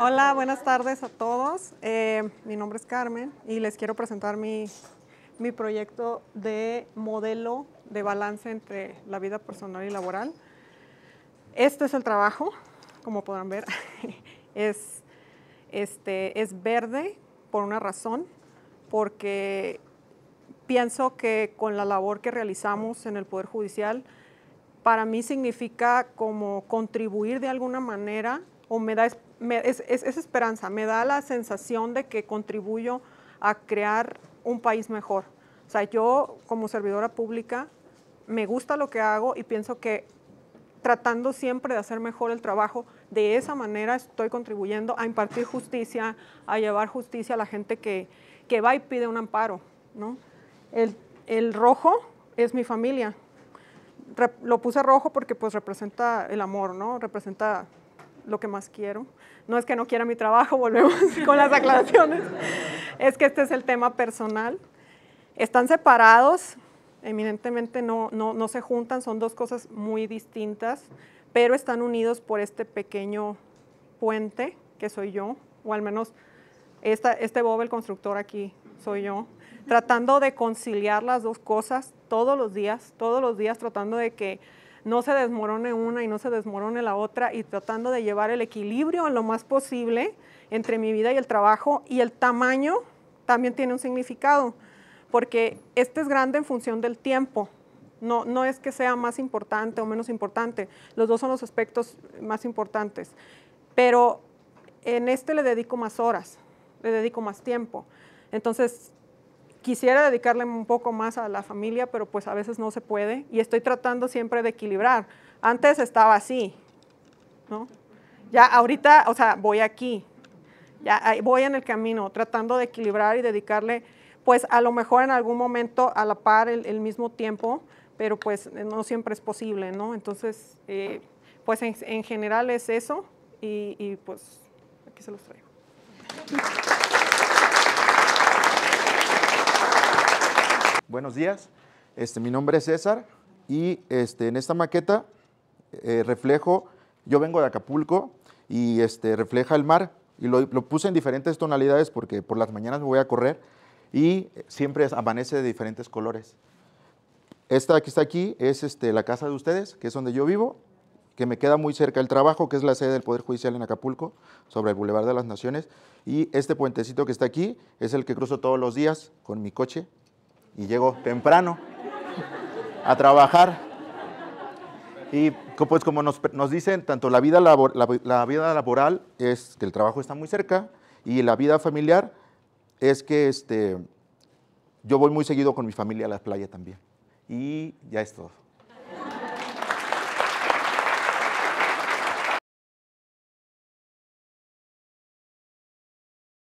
Hola, buenas tardes a todos. Eh, mi nombre es Carmen y les quiero presentar mi, proyecto de modelo de balance entre la vida personal y laboral. Este es el trabajo, como podrán ver. Es, este, es verde por una razón, porque pienso que con la labor que realizamos en el Poder Judicial, para mí significa como contribuir de alguna manera o me da es, esperanza, me da la sensación de que contribuyo a crear un país mejor. O sea, yo como servidora pública me gusta lo que hago y pienso que tratando siempre de hacer mejor el trabajo, de esa manera estoy contribuyendo a impartir justicia, a llevar justicia a la gente que, va y pide un amparo. ¿no? El, rojo es mi familia. lo puse rojo porque pues representa el amor, ¿no? Representa lo que más quiero. No es que no quiera mi trabajo, volvemos con las aclaraciones. Es que este es el tema personal. Están separados, eminentemente no, no, no se juntan, son dos cosas muy distintas, pero están unidos por este pequeño puente que soy yo, o al menos esta, este Bob, el constructor aquí, soy yo, tratando de conciliar las dos cosas todos los días, todos los días tratando de que no se desmorone una y no se desmorone la otra y tratando de llevar el equilibrio lo más posible entre mi vida y el trabajo y el tamaño también tiene un significado, porque este es grande en función del tiempo. No, no es que sea más importante o menos importante, los dos son los aspectos más importantes, pero en este le dedico más horas, le dedico más tiempo. Entonces, quisiera dedicarle un poco más a la familia, pero pues a veces no se puede y estoy tratando siempre de equilibrar. Antes estaba así, ¿no? Ya ahorita, o sea, voy aquí, ya voy en el camino, tratando de equilibrar y dedicarle, pues a lo mejor en algún momento a la par el, mismo tiempo, pero pues no siempre es posible, ¿no? Entonces, eh, pues en, general es eso y, y pues aquí se los traigo. buenos días. Este, mi nombre es César y este, en esta maqueta eh, reflejo, yo vengo de Acapulco y este, refleja el mar y lo, puse en diferentes tonalidades porque por las mañanas me voy a correr y siempre amanece de diferentes colores. Esta que está aquí es este, la casa de ustedes, que es donde yo vivo, que me queda muy cerca el trabajo, que es la sede del Poder Judicial en Acapulco, sobre el Boulevard de las Naciones. Y este puentecito que está aquí es el que cruzo todos los días con mi coche y llego temprano a trabajar. Y pues como nos, dicen, tanto la vida, laboral es que el trabajo está muy cerca y la vida familiar es que este, yo voy muy seguido con mi familia a la playa también. Y ya es todo.